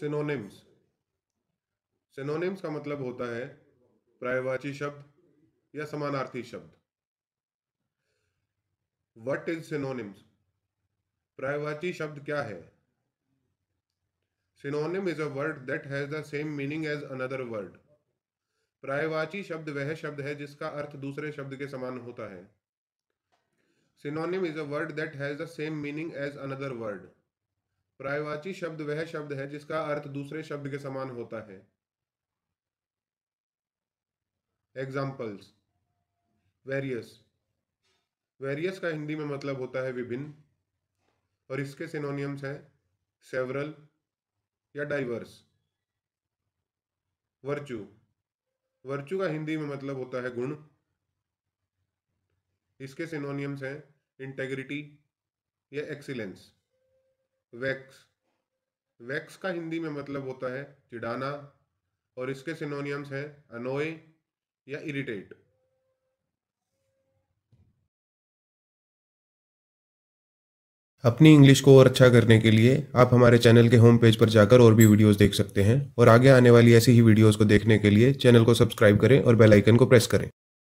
synonyms synonyms का मतलब होता है प्रायवाची शब्द या समानार्थी शब्द वट इज सिनोनिम्स प्रायवाची शब्द क्या है synonym is a word that has the same meaning as another word प्रायवाची शब्द वह शब्द है जिसका अर्थ दूसरे शब्द के समान होता है synonym is a word that has the same meaning as another word प्रायवाची शब्द वह शब्द है जिसका अर्थ दूसरे शब्द के समान होता है एग्जाम्पल्स वेरियस वेरियस का हिंदी में मतलब होता है विभिन्न और इसके सिनोनियम्स हैं सेवरल या डाइवर्स वर्चू वर्चू का हिंदी में मतलब होता है गुण इसके सिनोनियम्स हैं इंटेग्रिटी या एक्सीलेंस वैक्स वैक्स का हिंदी में मतलब होता है चिढ़ाना और इसके सिनोनियम्स हैं अनोय या इरिटेट अपनी इंग्लिश को और अच्छा करने के लिए आप हमारे चैनल के होम पेज पर जाकर और भी वीडियोस देख सकते हैं और आगे आने वाली ऐसी ही वीडियोस को देखने के लिए चैनल को सब्सक्राइब करें और बेल आइकन को प्रेस करें